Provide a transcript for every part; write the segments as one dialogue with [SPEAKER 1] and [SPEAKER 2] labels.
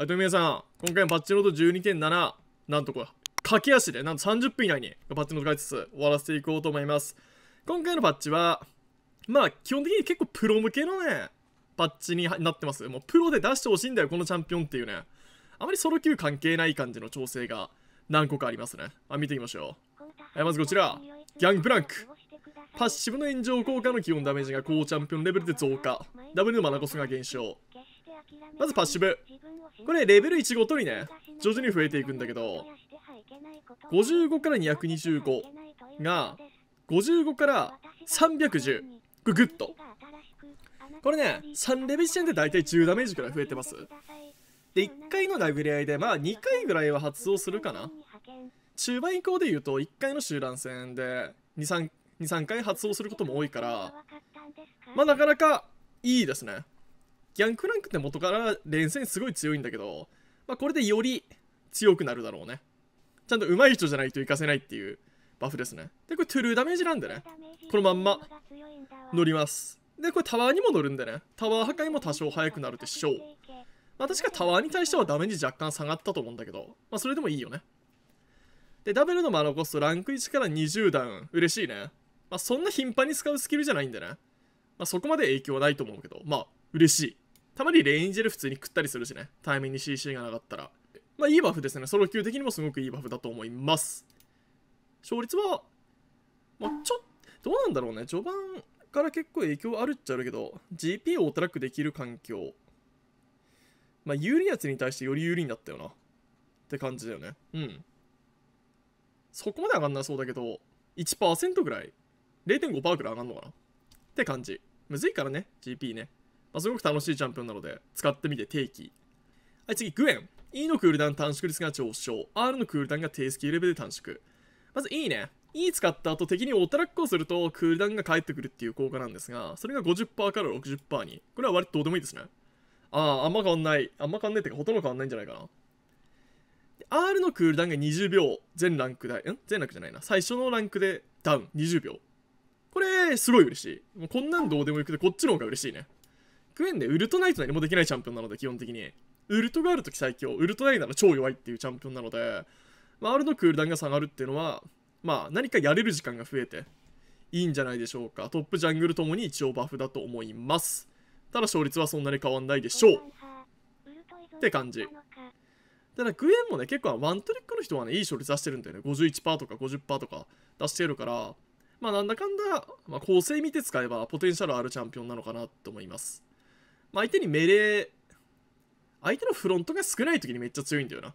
[SPEAKER 1] はい、と皆さん、今回のパッチノート12.7、なんとか、駆け足で、なんと30分以内にパッチノート解説終わらせていこうと思います。今回のパッチは、まあ、基本的に結構プロ向けのね、パッチになってます。もうプロで出してほしいんだよ、このチャンピオンっていうね。あまりソロ級関係ない感じの調整が何個かありますね。あ見ていきましょう。はい、まずこちら、ギャングブランク。パッシブの炎上効果の基本ダメージが高チャンピオンレベルで増加。ダルのマナコスが減少。まずパッシブこれレベル1ごとにね徐々に増えていくんだけど55から225が55から310ググッとこれね3レベル時点で大体10ダメージくらい増えてますで1回の殴り合いでまあ2回ぐらいは発動するかな中盤以降で言うと1回の集団戦で23回発動することも多いからまあなかなかいいですねギャンクランクって元から連戦すごい強いんだけど、まあ、これでより強くなるだろうね。ちゃんと上手い人じゃないと行かせないっていうバフですね。で、これトゥルーダメージなんでね。このまんま乗ります。で、これタワーにも乗るんでね。タワー破壊も多少速くなるでしょう。まあ、確かタワーに対してはダメージ若干下がったと思うんだけど、まあ、それでもいいよね。で、ダブルのマナコストランク1から20段。嬉しいね。まあ、そんな頻繁に使うスキルじゃないんでね。まあ、そこまで影響はないと思うけど、まあ、嬉しい。たまにレインジェル普通に食ったりするしね。タイミングに CC がなかったら。まあいいバフですね。ソロ級的にもすごくいいバフだと思います。勝率は、まあちょっと、どうなんだろうね。序盤から結構影響あるっちゃあるけど、GP をオートラックできる環境。まあ有利なやつに対してより有利になったよな。って感じだよね。うん。そこまで上がんなそうだけど、1%ぐらい、0.5%ぐらい上がんのかなって感じ。むずいからね、GP ね。まあ、すごく楽しいチャンピオンなので、使ってみて定期。はい、次、グエン。E のクールダウン短縮率が上昇。R のクールダウンが低スキルレベルで短縮。まず E ね。E 使った後敵にオートラックをするとクールダウンが返ってくるっていう効果なんですが、それが50%から60%に。これは割とどうでもいいですね。ああ、あんま変わんない。あんま変わんないってか、ほとんど変わんないんじゃないかな。R のクールダウンが20秒、全ランクだ、ん全ランクじゃないな。最初のランクでダウン、20秒。これ、すごい嬉しい。もうこんなんどうでもよくて、こっちの方が嬉しいね。100円でウルトナイト何もできないチャンピオンなので、基本的に。ウルトがあるとき最強、ウルトイいなら超弱いっていうチャンピオンなので、まあ、R のクールダウンが下がるっていうのは、まあ、何かやれる時間が増えていいんじゃないでしょうか。トップジャングルともに一応バフだと思います。ただ勝率はそんなに変わんないでしょう。って感じ。ただ、グエンもね、結構ワントリックの人はね、いい勝率出してるんだよね。51%とか50%とか出してるから、まあ、なんだかんだ、まあ、構成見て使えばポテンシャルあるチャンピオンなのかなと思います。まあ、相手にメレー、相手のフロントが少ない時にめっちゃ強いんだよな。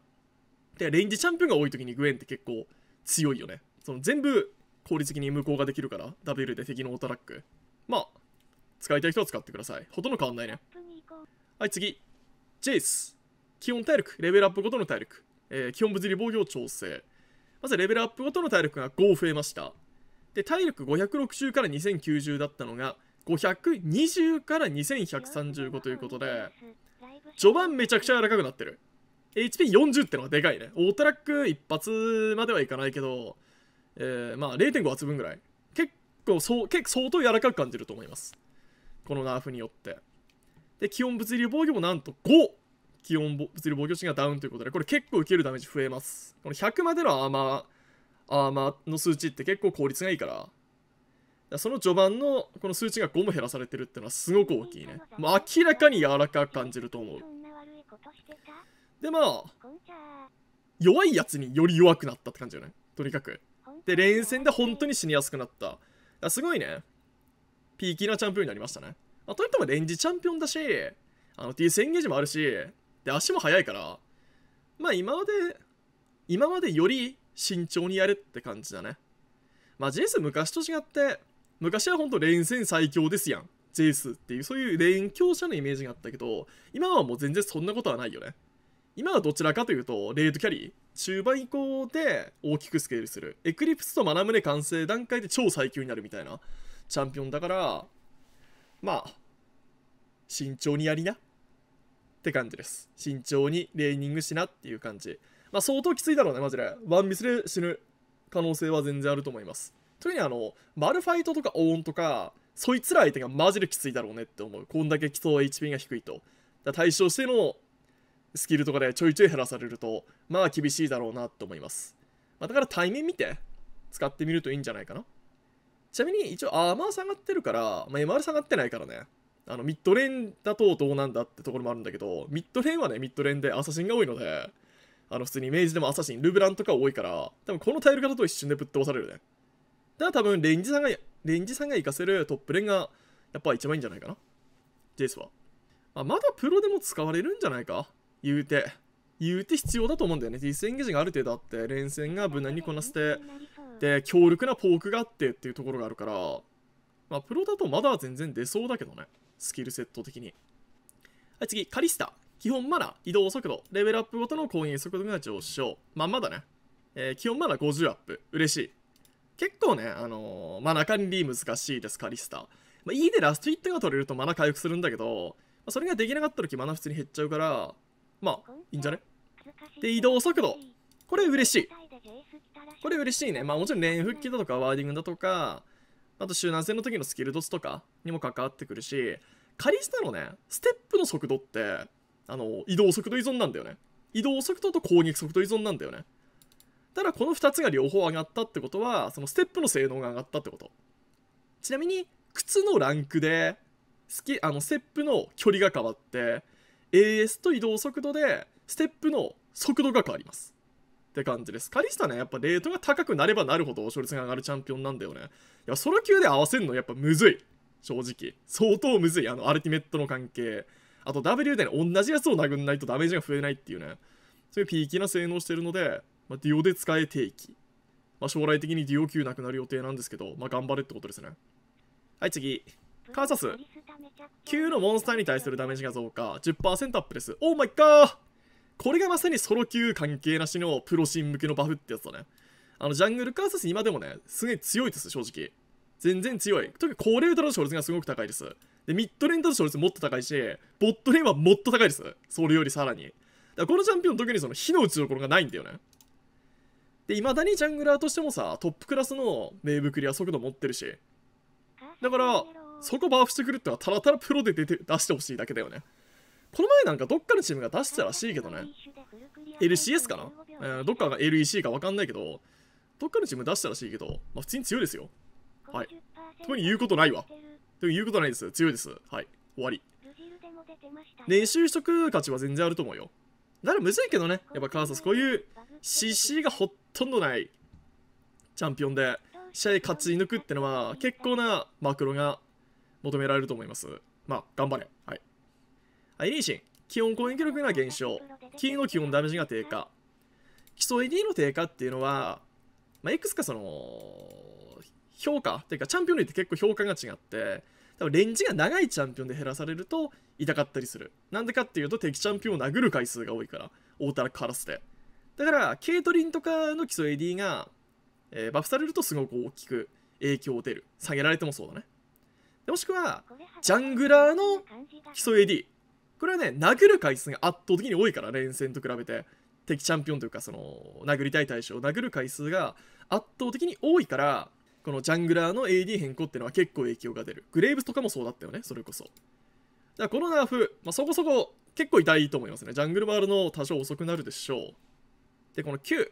[SPEAKER 1] で、レンジチャンピオンが多い時にグエンって結構強いよね。その全部効率的に無効ができるから、W で敵のオートラック。まあ、使いたい人は使ってください。ほとんど変わんないね。はい、次。ジェイス。基本体力。レベルアップごとの体力。えー、基本物理防御を調整。まずレベルアップごとの体力が5増えました。で、体力560から2090だったのが、520から2135ということで序盤めちゃくちゃ柔らかくなってる HP40 ってのがでかいねオートラック一発まではいかないけど、えー、まあ0.5発分ぐらい結構そう結構相当柔らかく感じると思いますこのナーフによってで気温物流防御もなんと5気温物流防御心がダウンということでこれ結構受けるダメージ増えますこの100までのアーマーアーマーの数値って結構効率がいいからその序盤のこの数値が5も減らされてるっていうのはすごく大きいね。まあ、明らかに柔らかく感じると思う。で、まあ、弱いやつにより弱くなったって感じよね。とにかく。で、連戦で本当に死にやすくなった。だすごいね。ピーキーなチャンピオンになりましたね。まあ、といってもレンジチャンピオンだし、あの、ィーセンゲージもあるし、で、足も速いから、まあ今まで、今までより慎重にやるって感じだね。まあ JS 昔と違って、昔は本当レーン戦最強ですやん。ジェイスっていう、そういうレーン強者のイメージがあったけど、今はもう全然そんなことはないよね。今はどちらかというと、レートキャリー、中盤以降で大きくスケールする。エクリプスとマナムネ完成段階で超最強になるみたいなチャンピオンだから、まあ、慎重にやりなって感じです。慎重にレーニングしなっていう感じ。まあ相当きついだろうね、マジで。ワンミスで死ぬ可能性は全然あると思います。特にあのマルファイトとかオーンとかそいつら相手がマジできついだろうねって思うこんだけ基礎 HP が低いとだ対象してのスキルとかでちょいちょい減らされるとまあ厳しいだろうなと思います、まあ、だから対面見て使ってみるといいんじゃないかなちなみに一応アーマー下がってるから、まあ、MR 下がってないからねあのミッドレーンだとどうなんだってところもあるんだけどミッドレーンはねミッドレーンでアサシンが多いのであの普通にイメージでもアサシンルブランとか多いから多分このタイル型と一瞬でぶっ飛ばされるねだから多分レンジさんが、レンジさんが行かせるトップレンがやっぱ一番いいんじゃないかな。ジェイスは。まあ、まだプロでも使われるんじゃないか言うて。言うて必要だと思うんだよね。ディスエンゲージがある程度あって、連戦が無難にこなせて、で、強力なポークがあってっていうところがあるから、まあ、プロだとまだ全然出そうだけどね。スキルセット的に。はい、次、カリスタ。基本マナ、移動速度、レベルアップごとの攻撃速度が上昇。まんまだね。えー、基本マナ50アップ。嬉しい。結構ね、あのー、マナ管理難しいです、カリスタ。まあ、E でラスト1点が取れるとマナ回復するんだけど、まあ、それができなかった時マナ普通に減っちゃうから、まあ、いいんじゃねで、移動速度。これ嬉しい。これ嬉しいね。まあもちろん連復帰だとかワーディングだとか、あと集団戦の時のスキルドスとかにも関わってくるし、カリスタのね、ステップの速度って、あの、移動速度依存なんだよね。移動速度と攻撃速度依存なんだよね。ただこの2つが両方上がったってことはそのステップの性能が上がったってことちなみに靴のランクでスキあのステップの距離が変わって AS と移動速度でステップの速度が変わりますって感じです。カリスタね、やっぱレートが高くなればなるほど勝率が上がるチャンピオンなんだよね。いや、ソロ級で合わせるのやっぱむずい。正直。相当むずい。あの、アルティメットの関係。あと、W で、ね、同じやつを殴んないとダメージが増えないっていうね。そういうピーキーな性能してるので、まあ、デュオで使え定期。まあ、将来的にデュオ級なくなる予定なんですけど、まあ、頑張れってことですね。はい、次。カーサス。9のモンスターに対するダメージが増加。10%アップです。オーマイカーこれがまさにソロ級関係なしのプロシン向けのバフってやつだね。あの、ジャングルカーサス今でもね、すげえ強いです、正直。全然強い。特に高レートの勝率がすごく高いです。で、ミッドレンドの勝率もっと高いし、ボットレンはもっと高いです。それよりさらに。だからこのチャンピオン特にその火の打ちどころがないんだよね。で、未だにジャングラーとしてもさ、トップクラスの名武クリア速度持ってるし。だから、そこバーフしてくるってのはただただプロで出て出してほしいだけだよね。この前なんかどっかのチームが出してたらしいけどね。LCS かな、えー、どっかが LEC かわかんないけど、どっかのチーム出したらしいけど、まあ普通に強いですよ。はい。特に言うことないわ。でも言うことないです。強いです。はい。終わり。練習職価値は全然あると思うよ。ならむずいけどね。やっぱカーサス、こういう CC がほとんどないチャンピオンで、試合勝ち抜くってのは、結構なマクロが求められると思います。まあ、頑張れ。はい。アイリーシン、攻撃力が減少、金の基本ダメージが低下。基礎 AD の低下っていうのは、まあ、いくつかその、評価っていうか、チャンピオンによって結構評価が違って、多分レンジが長いチャンピオンで減らされると、痛かったりする。なんでかっていうと敵チャンピオンを殴る回数が多いから、大田カラスで。だから、ケイトリンとかの基礎 AD が、えー、バフされるとすごく大きく影響を出る。下げられてもそうだね。もしくは、ジャングラーの基礎 AD。これはね、殴る回数が圧倒的に多いから、連戦と比べて。敵チャンピオンというか、その、殴りたい対象を殴る回数が圧倒的に多いから、このジャングラーの AD 変更っていうのは結構影響が出る。グレーブスとかもそうだったよね、それこそ。だこのナーフ、まあ、そこそこ結構痛いと思いますね。ジャングルールの多少遅くなるでしょう。で、この9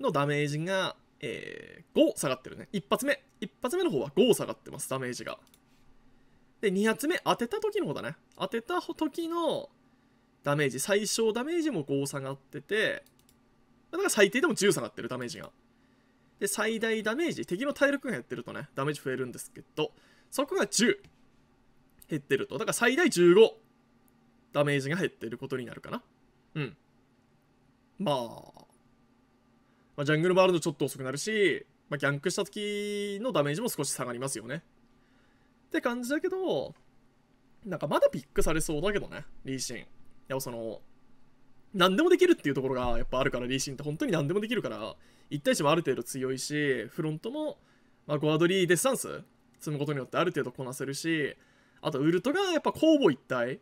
[SPEAKER 1] のダメージが、えー、5下がってるね。1発目。1発目の方は5下がってます、ダメージが。で、2発目、当てた時の方だね。当てた時のダメージ、最小ダメージも5下がってて、だから最低でも10下がってる、ダメージが。で、最大ダメージ、敵の体力が減ってるとね、ダメージ増えるんですけど、そこが10。減ってると。だから最大15ダメージが減ってることになるかな。うん。まあ、まあ、ジャングルーるドちょっと遅くなるし、まあ、ギャンクした時のダメージも少し下がりますよね。って感じだけど、なんかまだピックされそうだけどね、リーシン。いや、その、何でもできるっていうところがやっぱあるから、リーシンって本当に何でもできるから、1対1もある程度強いし、フロントも、まあ、ゴアドリーデスタンス積むことによってある程度こなせるし、あとウルトがやっぱ交互一体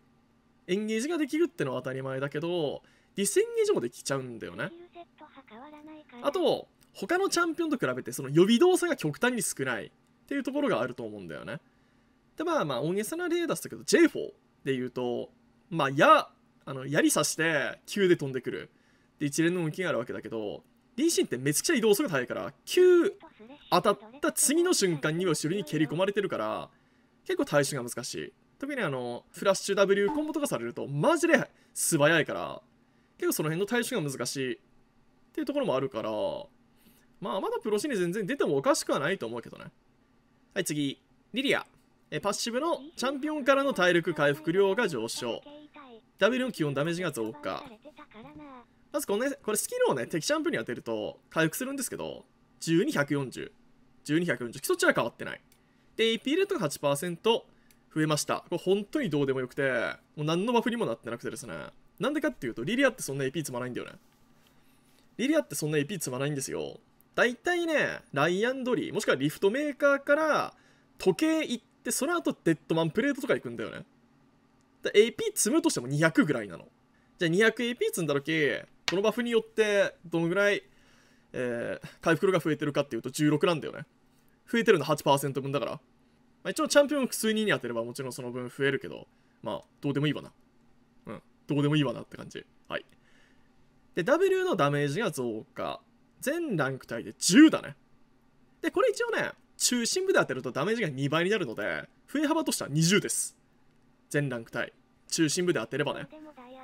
[SPEAKER 1] エンゲージができるってのは当たり前だけどディスエンゲージもできちゃうんだよねあと他のチャンピオンと比べてその予備動作が極端に少ないっていうところがあると思うんだよねでまあまあ大げさな例出したけど J4 で言うとまあ矢あの槍刺して急で飛んでくるで一連の動きがあるわけだけどリンシンってめちゃくちゃ移動速度速いから急当たった次の瞬間には後ろに蹴り込まれてるから結構対処が難しい。特にあの、フラッシュ W コンボとかされると、マジで素早いから、結構その辺の対処が難しいっていうところもあるから、まあ、まだプロシーンに全然出てもおかしくはないと思うけどね。はい、次。リリア。えパッシブのチャンピオンからの体力回復量が上昇。W の基本ダメージが増加。まずこの、ね、これスキルをね、敵チャンプに当てると回復するんですけど、12140。12140。基礎値は変わってない。で、APL とか8%増えました。これ本当にどうでもよくて、もう何のバフにもなってなくてですね。なんでかっていうと、リリアってそんな AP 積まないんだよね。リリアってそんな AP 積まないんですよ。だいたいね、ライアンドリー、もしくはリフトメーカーから時計行って、その後デッドマンプレートとか行くんだよね。だ AP 積むとしても200ぐらいなの。じゃあ 200AP 積んだ時、このバフによってどのぐらい、えー、回復量が増えてるかっていうと16なんだよね。増えてるの8%分だから。まあ、一応チャンピオン複数人に当てればもちろんその分増えるけど、まあ、どうでもいいわな。うん、どうでもいいわなって感じ。はい。で、W のダメージが増加。全ランク帯で10だね。で、これ一応ね、中心部で当てるとダメージが2倍になるので、増え幅としては20です。全ランク帯。中心部で当てればね。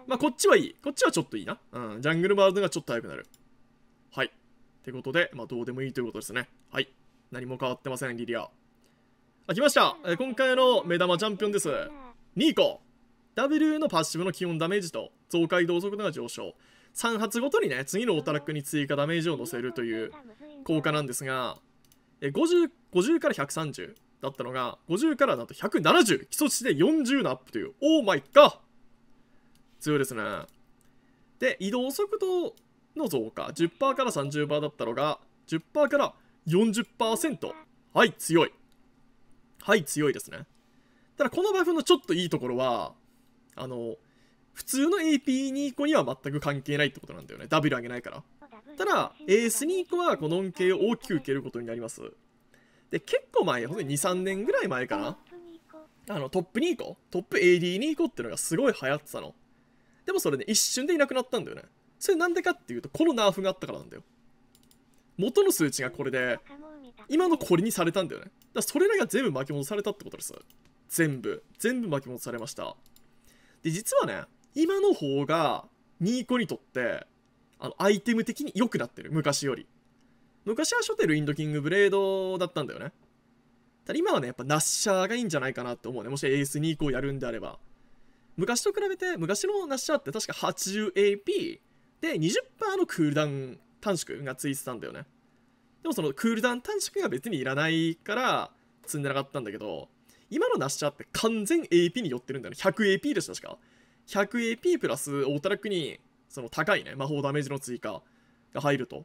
[SPEAKER 1] まあ、こっちはいい。こっちはちょっといいな。うん、ジャングルバードがちょっと早くなる。はい。ってことで、まあ、どうでもいいということですね。はい。何も変わってません、リリア。あ、来ました。え今回の目玉チャンピオンです。2個。W のパッシブの基本ダメージと増加移動速度が上昇。3発ごとにね、次のオタラックに追加ダメージを乗せるという効果なんですが、え 50, 50から130だったのが、50からなんと170、基礎値で40のアップという、オーマイガ強いですね。で、移動速度の増加、10%から30%だったのが、10%から40%。はい、強い。はい、強いですね。ただ、このバフのちょっといいところは、あの、普通の AP2 個には全く関係ないってことなんだよね。ダブル上げないから。ただ、AS2 個はこの恩恵を大きく受けることになります。で、結構前、ほんとに2、3年ぐらい前かな。あの、トップ2個、トップ AD2 個ってのがすごい流行ってたの。でもそれね、一瞬でいなくなったんだよね。それなんでかっていうと、このナーフがあったからなんだよ。元の数値がこれで今のこれにされたんだよねだそれらが全部巻き戻されたってことです全部全部巻き戻されましたで実はね今の方がニーコにとってあのアイテム的に良くなってる昔より昔はショテルインドキングブレードだったんだよねただ今はねやっぱナッシャーがいいんじゃないかなって思うねもしエースコ個やるんであれば昔と比べて昔のナッシャーって確か 80AP で20%のクールダウン短縮がついてたんだよねでもそのクールダウン短縮が別にいらないから積んでなかったんだけど今のナッシャーって完全 AP に寄ってるんだよね 100AP でしたしか 100AP プラスオータラクにその高いね魔法ダメージの追加が入ると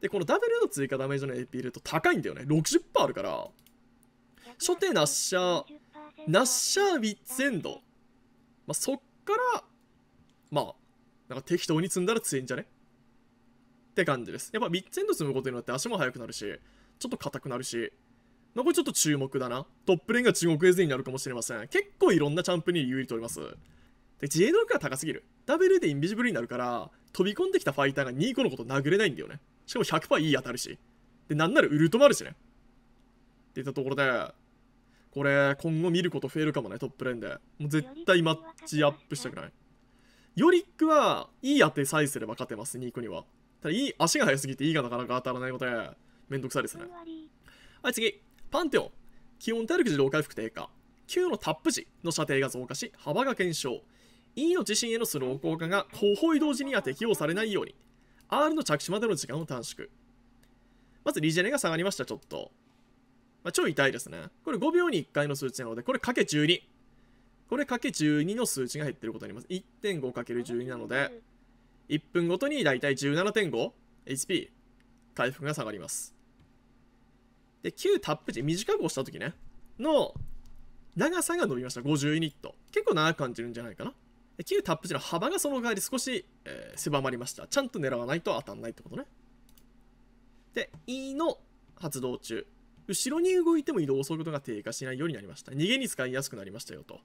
[SPEAKER 1] でこのダブルの追加ダメージの AP 入れると高いんだよね60%あるから初手ナッシャーナッシャーウィッツエンド、まあ、そっからまあなんか適当に積んだら強いんじゃねって感じです。やっぱミッチンド積むことによって足も速くなるし、ちょっと硬くなるし、まあ、これちょっと注目だな。トップレーンが中国エズになるかもしれません。結構いろんなチャンプに有利とります。で、自衛能力が高すぎる。W でインビジブルになるから、飛び込んできたファイターが2個のこと殴れないんだよね。しかも100%いい当たるし。で、なんならウルトもあるしね。って言ったところで、これ、今後見ること増えるかもね、トップレーンで。もう絶対マッチアップしたくない。ヨリックはいい当てさえすれば勝てます、2個には。ただいい足が速すぎていいがなかなか当たらないのでめんどくさいですねはい次パンテオン気温体力自動回復低下 Q のタップ時の射程が増加し幅が減少 E の自震へのスロー効果が後方移動時には適用されないように R の着地までの時間を短縮まずリジェネが下がりましたちょっとまあ、超痛いですね。これ5秒に1回の数値なので、これかけ12。これかけ12の数値が減ってることになります。1.5×12 なので、1分ごとにだいたい 17.5HP 回復が下がります。で、旧タップ値、短く押した時ね、の長さが伸びました。50ユニット。結構長く感じるんじゃないかな。で旧タップ値の幅がその代わり少し、えー、狭まりました。ちゃんと狙わないと当たんないってことね。で、E の発動中、後ろに動いても移動速度が低下しないようになりました。逃げに使いやすくなりましたよと。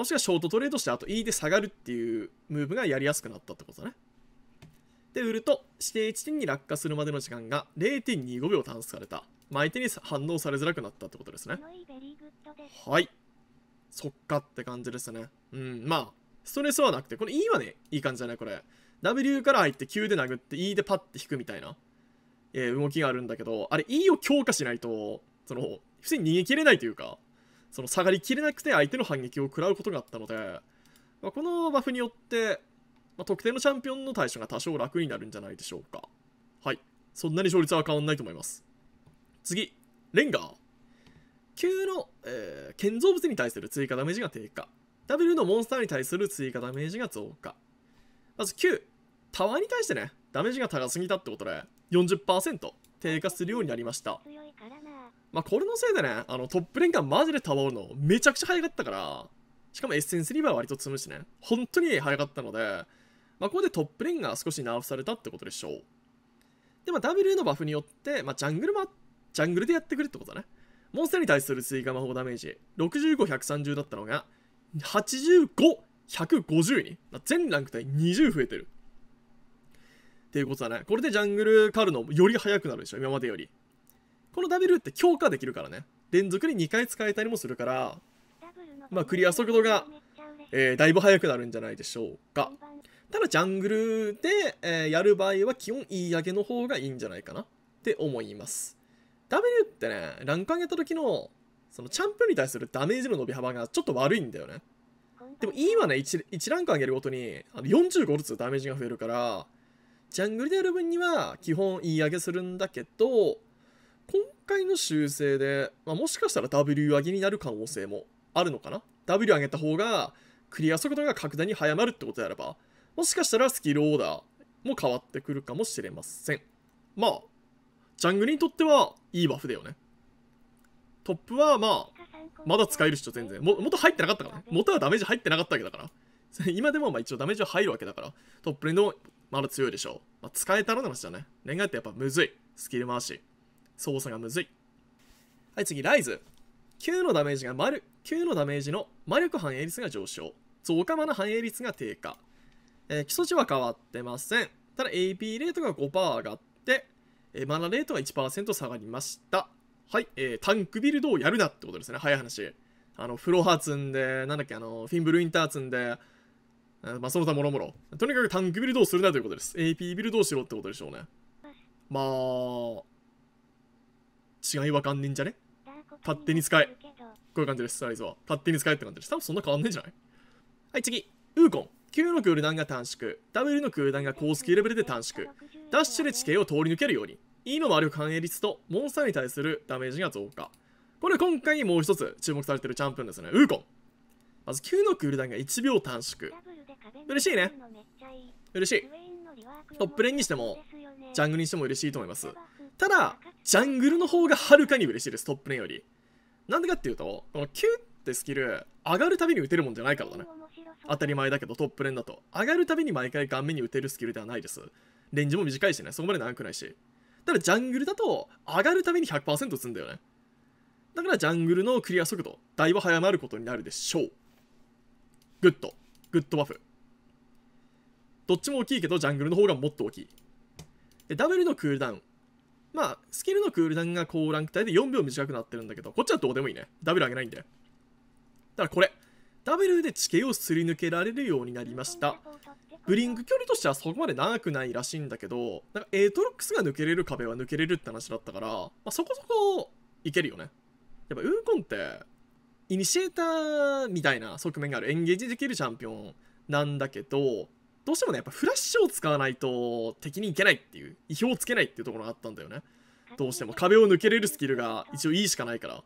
[SPEAKER 1] もしくはショートトレードしてあと E で下がるっていうムーブがやりやすくなったってことだねで売ると指定地点に落下するまでの時間が0.25秒短縮された、相手に反応されづらくなったってことですねはいそっかって感じですねうんまあストレスはなくてこの E はねいい感じじゃないこれ W から入って Q で殴って E でパッて引くみたいな、えー、動きがあるんだけどあれ E を強化しないとその普通に逃げ切れないというかその下がりきれなくて相手の反撃を食らうことがあったので、まあ、このバフによって、まあ、特定のチャンピオンの対処が多少楽になるんじゃないでしょうか。はい。そんなに勝率は変わんないと思います。次、レンガー。級の、えー、建造物に対する追加ダメージが低下。W のモンスターに対する追加ダメージが増加。まず9、タワーに対してね、ダメージが高すぎたってことで、40%低下するようになりました。まあ、これのせいでね、あのトップレンがマジでたわるのめちゃくちゃ早かったから、しかもエッセンスリバーは割と積むしね、本当に早かったので、まあ、ここでトップレンが少しナーフされたってことでしょう。で、まあ、W のバフによって、まあ、ジャングルも、ジャングルでやってくるってことだね。モンスターに対する追加魔法ダメージ、65、130だったのが、85、150に、全ランク帯20増えてる。っていうことだね。これでジャングル狩るのより早くなるでしょ、今までより。この W って強化できるからね連続に2回使えたりもするからまあクリア速度が、えー、だいぶ速くなるんじゃないでしょうかただジャングルで、えー、やる場合は基本い上げの方がいいんじゃないかなって思います W ってねランク上げた時のそのチャンプに対するダメージの伸び幅がちょっと悪いんだよねでも E はね 1, 1ランク上げるごとにあの45ずつダメージが増えるからジャングルでやる分には基本い上げするんだけど今回の修正で、まあ、もしかしたら W 上げになる可能性もあるのかな ?W 上げた方が、クリア速度が格段に早まるってことであれば、もしかしたらスキルオーダーも変わってくるかもしれません。まあ、ジャングルにとってはいいバフだよね。トップはまあ、まだ使える人全然。も、元入ってなかったからね。元はダメージ入ってなかったわけだから。今でもまあ一応ダメージは入るわけだから。トップにでもまだ強いでしょう。まあ、使えたらの話だね。恋愛ってやっぱむずい。スキル回し。操作がむずい。はい、次、ライズ。9のダメージが丸。9のダメージの魔力反映率が上昇。増加魔の反映率が低下。えー、基礎値は変わってません。ただ AP レートが5%上がって、えー、マナレートが1%下がりました。はい、えー、タンクビルドをやるなってことですね。早い話。あの、フロハ積んで、なんだっけ、あの、フィンブルインター積んで、まあ、その他もろもろ。とにかくタンクビルドをするなということです。AP ビルドをしろってことでしょうね。まあ、違いわかんねえんじゃね勝手に使え。こういう感じです、サイズは。勝手に使えって感じです。多分そんな変わんねえんじゃないはい、次。ウーコン。Q のクーウ弾が短縮。W の空弾が高スキルレベルで短縮。ダッシュで地形を通り抜けるように。E の魔力反映率とモンスターに対するダメージが増加。これ今回もう一つ注目されてるチャンピオンですね。ウーコン。まず Q のクールダウンが1秒短縮。嬉しいね。嬉しい。トップレーンにしても、ジャングルにしても嬉しいと思います。ただ、ジャングルの方がはるかに嬉しいです、トップレンより。なんでかっていうと、このキュンってスキル、上がるたびに打てるもんじゃないからだね。当たり前だけど、トップレンだと。上がるたびに毎回顔面に打てるスキルではないです。レンジも短いしね、そこまで長くないし。ただジャングルだと、上がるたびに100%打つんだよね。だからジャングルのクリア速度、だいぶ早まることになるでしょう。グッド。グッドバフ。どっちも大きいけど、ジャングルの方がもっと大きい。で、ダブルのクールダウン。まあ、スキルのクールダウンが高ランク帯で4秒短くなってるんだけど、こっちはどうでもいいね。ダブル上げないんで。だからこれ、ダブルで地形をすり抜けられるようになりました。ブリング距離としてはそこまで長くないらしいんだけど、なんかエートロックスが抜けれる壁は抜けれるって話だったから、まあ、そこそこいけるよね。やっぱウーコンって、イニシエーターみたいな側面があるエンゲージできるチャンピオンなんだけど、どうしてもねやっぱフラッシュを使わないと敵にいけないっていう意表をつけないっていうところがあったんだよねどうしても壁を抜けれるスキルが一応いいしかないからだか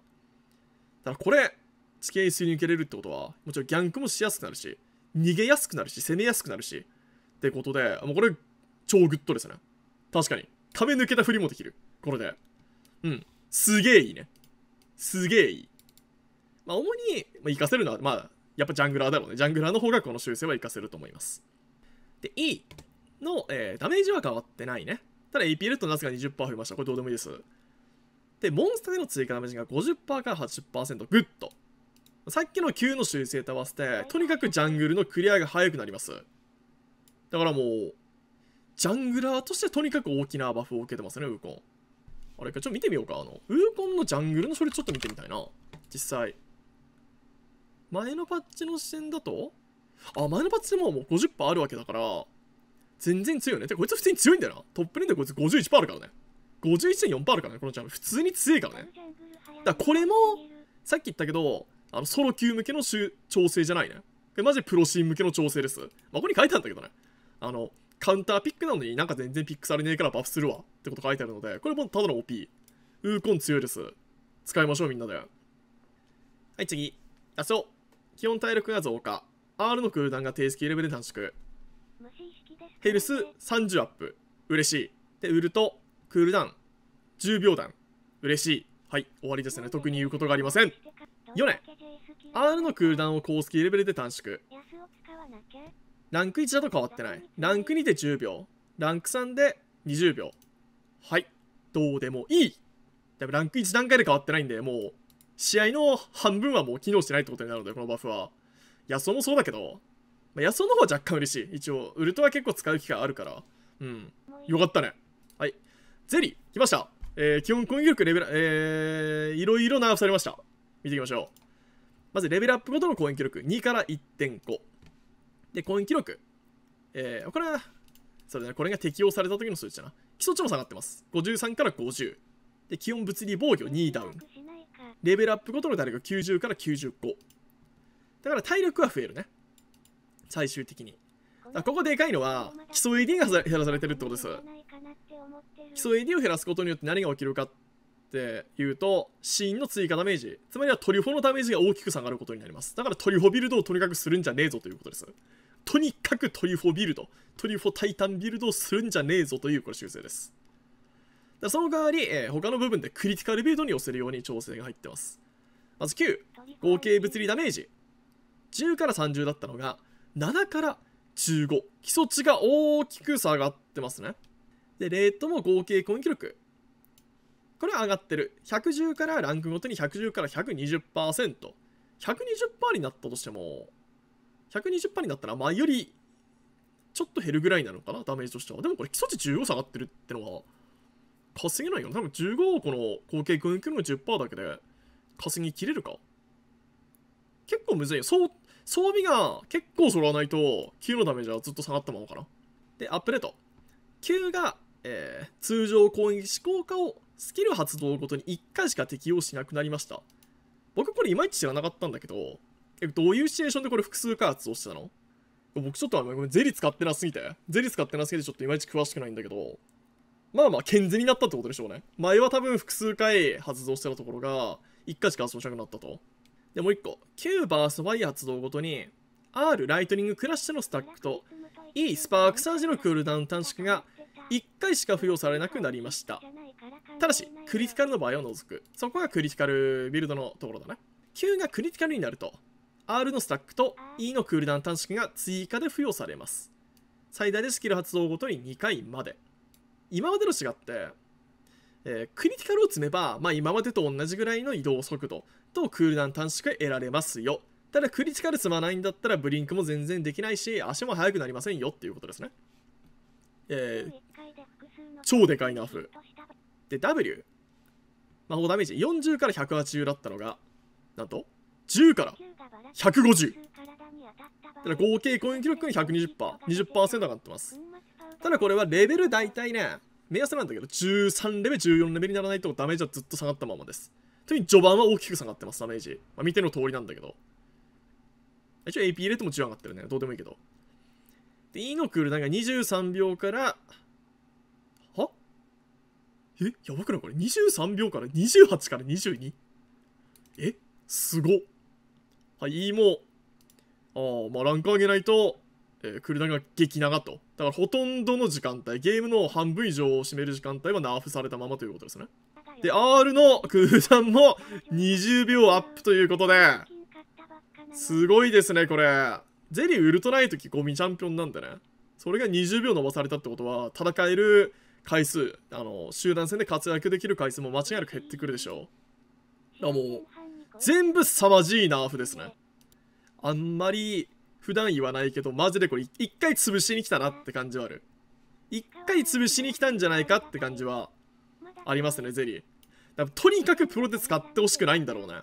[SPEAKER 1] らこれ地形吸に抜けれるってことはもちろんギャンクもしやすくなるし逃げやすくなるし攻めやすくなるしってことでもうこれ超グッドですね確かに壁抜けたふりもできるこれでうんすげえいいねすげえいいまあ主に、まあ、活かせるのはまあやっぱジャングラーだろうねジャングラーの方がこの修正は活かせると思いますで、E の、えー、ダメージは変わってないね。ただ a p ドとナスが20%増えました。これどうでもいいです。で、モンスターでの追加ダメージが50%から80%、グッド。さっきの9の修正と合わせて、とにかくジャングルのクリアが早くなります。だからもう、ジャングラーとしてとにかく大きなバフを受けてますね、ウーコン。あれか、ちょっと見てみようか。あの、ウーコンのジャングルの処理ちょっと見てみたいな。実際。前のパッチの視点だと、あ、前のパッチでももう50%あるわけだから、全然強いよね。てこいつ普通に強いんだよな。トップレンでこいつ51%あるからね。51.4%あるからね、このチャンプ。普通に強いからね。だからこれも、さっき言ったけど、あの、ソロ級向けの調整じゃないね。れマジでプロシーン向けの調整です。まあ、ここに書いてあるんだけどね。あの、カウンターピックなのになんか全然ピックされねえからバフするわってこと書いてあるので、これもただの OP。ウーコン強いです。使いましょうみんなで。はい、次。あ、そう。基本体力が増加。R の空ーが低スキが定式レベルで短縮ヘルス30アップ嬉しいでウルトクールダウン10秒弾嬉しいはい終わりですね特に言うことがありません4年 R の空ーを高スキを公式レベルで短縮ランク1だと変わってないランク2で10秒ランク3で20秒はいどうでもいいでもランク1段階で変わってないんでもう試合の半分はもう機能してないってことになるのでこのバフは野草もそうだけど、まあ、安の方は若干嬉しい。一応、ウルトは結構使う機会あるから。うん。よかったね。はい。ゼリー、来ました。えー、基本攻撃力レベル、えー、いろいろ長されました。見ていきましょう。まず、レベルアップごとの攻撃力、2から1.5。で、攻撃力。えー、これは、そうだね、これが適用された時の数値だな。基礎値も下がってます。53から50。で、基本物理防御2ダウン。レベルアップごとの打力90から95。だから体力は増えるね。最終的に。ここでかいのは、基礎 AD が減らされてるってことです。基礎 AD を減らすことによって何が起きるかっていうと、シーンの追加ダメージ、つまりはトリフォのダメージが大きく下がることになります。だからトリフォビルドをとにかくするんじゃねえぞということです。とにかくトリフォビルド、トリフォタイタンビルドをするんじゃねえぞというこれ修正です。だその代わり、えー、他の部分でクリティカルビルドに寄せるように調整が入ってます。まず9、合計物理ダメージ。10から30だったのが7から15基礎値が大きく下がってますねでレートも合計攻撃力これは上がってる110からランクごとに110から 120%120% になったとしても120%になったら前よりちょっと減るぐらいなのかなダメージとしてはでもこれ基礎値15下がってるってのは稼げないよ多分15この合計軍域の10%だけで稼ぎきれるか結構むずいよ相装備が結構揃わないと、9のダメージはずっと下がったままかな。で、アップデート。9が、えー、通常攻撃思考化をスキル発動ごとに1回しか適用しなくなりました。僕これいまいち知らなかったんだけど、え、どういうシチュエーションでこれ複数開発をしてたの僕ちょっとあの、ゼリ使ってなすぎて、ゼリ使ってなすぎてちょっといまいち詳しくないんだけど、まあまあ健全になったってことでしょうね。前は多分複数回発動してたところが、1回しか発動しなくなったと。で、もう一個。Q バース Y 発動ごとに、R ライトニングクラッシュのスタックと E スパークサージのクールダウン短縮が1回しか付与されなくなりました。ただし、クリティカルの場合を除く。そこがクリティカルビルドのところだな。Q がクリティカルになると、R のスタックと E のクールダウン短縮が追加で付与されます。最大でスキル発動ごとに2回まで。今までの違って、えー、クリティカルを積めば、まあ、今までと同じぐらいの移動速度とクールダウン短縮が得られますよただクリティカル積まないんだったらブリンクも全然できないし足も速くなりませんよっていうことですねえー、超でかいナフで W 魔法ダメージ40から180だったのがなんと10から150だから合計攻撃力が 120%20% 上がってますただこれはレベル大体ね目安なんだけど、13レベル、14レベルにならないとダメージはずっと下がったままです。特に序盤は大きく下がってます、ダメージ。まあ、見ての通りなんだけど。一応 AP 入れても10上がってるね。どうでもいいけど。で、E のクールダウンが23秒から、はえやばくないこれ。23秒から28から22。えすごはい、E も、ああ、まあ、ランク上げないと、えー、クルダンが激長と。だからほとんどの時間帯、ゲームの半分以上を占める時間帯はナーフされたままということですね。で、R のクルダンも20秒アップということで、すごいですね、これ。ゼリーウルトライトキゴミチャンピオンなんでね。それが20秒伸ばされたってことは、戦える回数、あの、集団戦で活躍できる回数も間違いなく減ってくるでしょう。だからもう、全部凄まじいナーフですね。あんまり普段言わないけど、マジでこれ、一回潰しに来たなって感じはある。一回潰しに来たんじゃないかって感じは、ありますね、ゼリー。だとにかくプロで使ってほしくないんだろうね。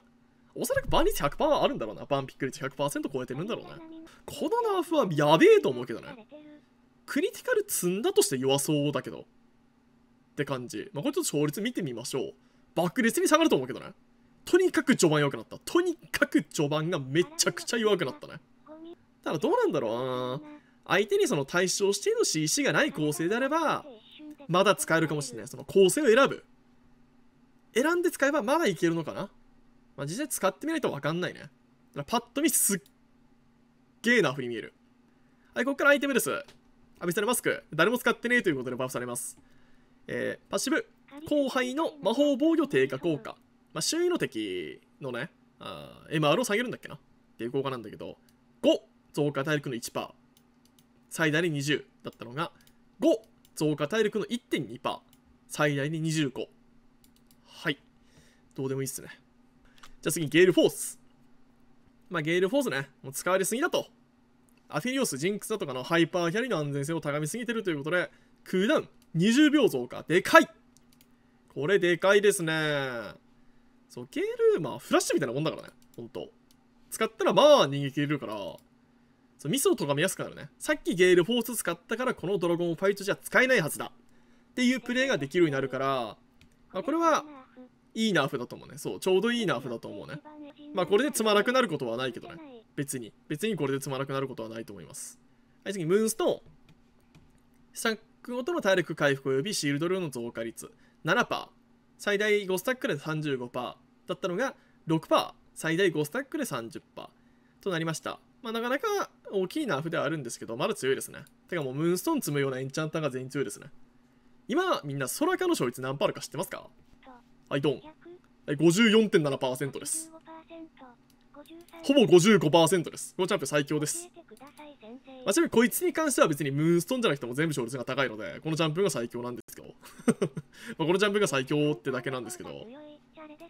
[SPEAKER 1] おそらくバン率100%はあるんだろうな。バンピック率100%超えてるんだろうね。このナーフはやべえと思うけどね。クリティカル積んだとして弱そうだけど。って感じ。まあ、これちょっと勝率見てみましょう。爆裂に下がると思うけどね。とにかく序盤弱くなった。とにかく序盤がめちゃくちゃ弱くなったね。ただどうなんだろうな相手にその対象しての CC がない構成であればまだ使えるかもしれないその構成を選ぶ選んで使えばまだいけるのかな、まあ、実際使ってみないと分かんないねパッと見すっげえなふに見えるはいここからアイテムですアビサルマスク誰も使ってねえということでバフされますえー、パッシブ後輩の魔法防御低下効果、まあ、周囲の敵のねあ MR を下げるんだっけなっていう効果なんだけど5増加体力の1%最大で20だったのが5増加体力の1.2%最大で25はいどうでもいいっすねじゃあ次ゲールフォースまあゲールフォースねもう使われすぎだとアフィリオスジンクスだとかのハイパーキャリの安全性を高めすぎてるということでクーダウン20秒増加でかいこれでかいですねそうゲールまあフラッシュみたいなもんだからねほんと使ったらまあ逃げ切れるからそうミスを咎めやすくなるねさっきゲールフォース使ったからこのドラゴンファイトじゃ使えないはずだっていうプレイができるようになるから、まあ、これはいいナーフだと思うねそうちょうどいいナーフだと思うねまあこれでつまらくなることはないけどね別に別にこれでつまらくなることはないと思いますはい次ムーンストーンスタックごとの体力回復及びシールド量の増加率7%最大5スタックで35%だったのが6%最大5スタックで30%となりましたまあ、なかなか大きいナーフではあるんですけど、まだ強いですね。てかもうムーンストーン積むようなエンチャンターが全員強いですね。今、みんな空かの勝率何パーあるか知ってますかはい、ドン。はい、54.7%です。ほぼ55%です。このチャンピオン最強です。まあ、ちなみにこいつに関しては別にムーンストーンじゃなくても全部勝率が高いので、このジャンプが最強なんですけど。まこのジャンプが最強ってだけなんですけど。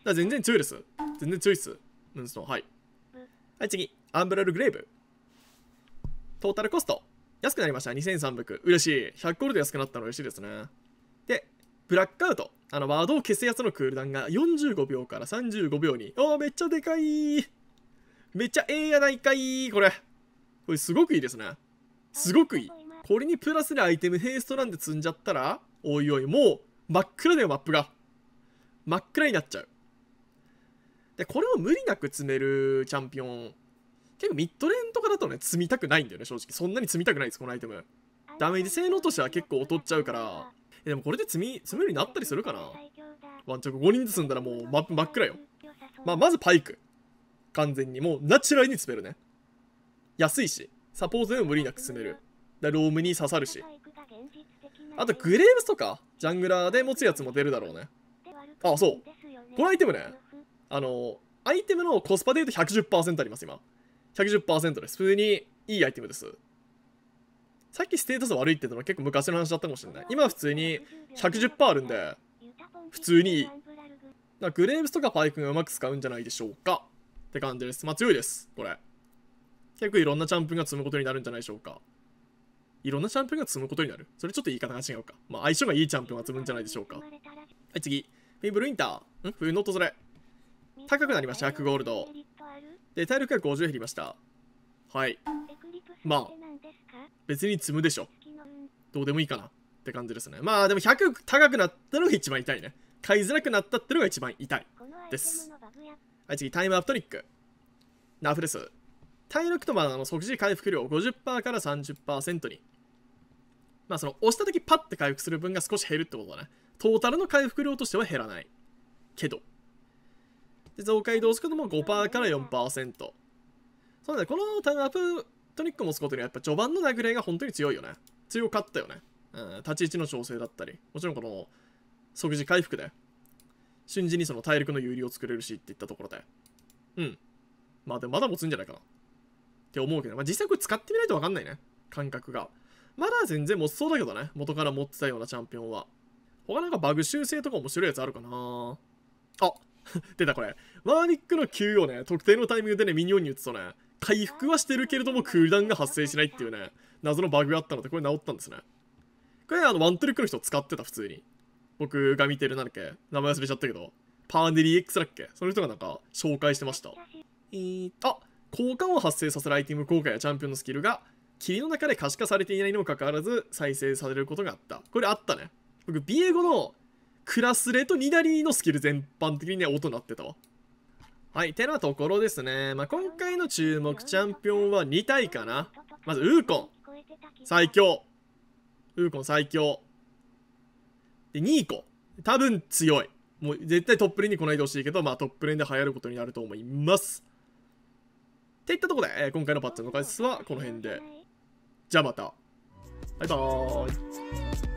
[SPEAKER 1] だ全然強いです。全然強いっす。ムーンストーン。はい。はい、次。アンブラルグレーブ。トータルコスト。安くなりました。2300。嬉しい。100ゴールド安くなったの嬉しいですね。で、ブラックアウト。あの、ワードを消すやつのクールダウンが45秒から35秒に。おー、めっちゃでかいめっちゃええやないかいこれ。これすごくいいですね。すごくいい。これにプラスでアイテムヘイストランで積んじゃったら、おいおい、もう真っ暗だよ、マップが。真っ暗になっちゃう。で、これを無理なく積めるチャンピオン結構ミッドレーンとかだとね、積みたくないんだよね、正直。そんなに積みたくないです、このアイテム。ダメージ性能としては結構劣っちゃうから。でもこれで積み、積むようになったりするかなワンチャク5人ずつんだらもうマップ真っ暗よ。まあ、まずパイク。完全に。もうナチュラルに積めるね。安いし。サポートでも無理なく積める。だロームに刺さるし。あとグレーブスとか、ジャングラーで持つやつも出るだろうね。あ、そう。このアイテムね。あの、アイテムのコスパで言うと110%あります、今。110%です。普通にいいアイテムです。さっきステータス悪いって言ったのは結構昔の話だったかもしれない。今は普通に110%あるんで、普通にいい。だグレーブスとかパイクがうまく使うんじゃないでしょうか。って感じです。まあ強いです、これ。結構いろんなチャンプが積むことになるんじゃないでしょうか。いろんなチャンプが積むことになるそれちょっと言い方が違うか。まあ相性がいいチャンプが積むんじゃないでしょうか。はい、次。フィーブルインター。ん冬のそれ。高くなりました、100ゴールド。で、体力が50減りました。はい。まあ、別に積むでしょ。どうでもいいかなって感じですね。まあ、でも100高くなったのが一番痛いね。買いづらくなったってのが一番痛いです。はい、次、タイムアップトリック。ナフレス。体力とまあの即時回復量50%から30%に。まあ、その、押した時パッて回復する分が少し減るってことだね。トータルの回復量としては減らない。けど。で増改動速度も5%から4%そうなこのタイアップトニックを持つことにはやっぱ序盤の殴れが本当に強いよね強かったよね、うん、立ち位置の調整だったりもちろんこの即時回復で瞬時にその体力の有利を作れるしっていったところでうんまあでもまだ持つんじゃないかなって思うけど、まあ、実際これ使ってみないとわかんないね感覚がまだ全然持つそうだけどね元から持ってたようなチャンピオンは他なんかバグ修正とか面白いやつあるかなあ出たこれ。ワーニックの Q をね、特定のタイミングでね、ミニオンに打つとね、回復はしてるけれども空ンが発生しないっていうね、謎のバグがあったので、これ直ったんですね。これ、あの、ワントリックの人使ってた、普通に。僕が見てる、なんだっけ名前忘れちゃったけど、パーネリー X だっけその人がなんか、紹介してました。えー、あ効果を発生させるアイテム効果やチャンピオンのスキルが、霧の中で可視化されていないにもかかわらず、再生されることがあった。これあったね。僕、b エ5のクラスレとニダリのスキル全般的にね、音鳴ってたわ。はい、てなところですね。まあ、今回の注目チャンピオンは2体かな。まず、ウーコン。最強。ウーコン最強。で、ニーコ。多分強い。もう絶対トップレーンに来ないでほしいけど、まあトップレーンで流行ることになると思います。っていったところで、えー、今回のパッチの解説はこの辺で。じゃあまた。バイバーイ。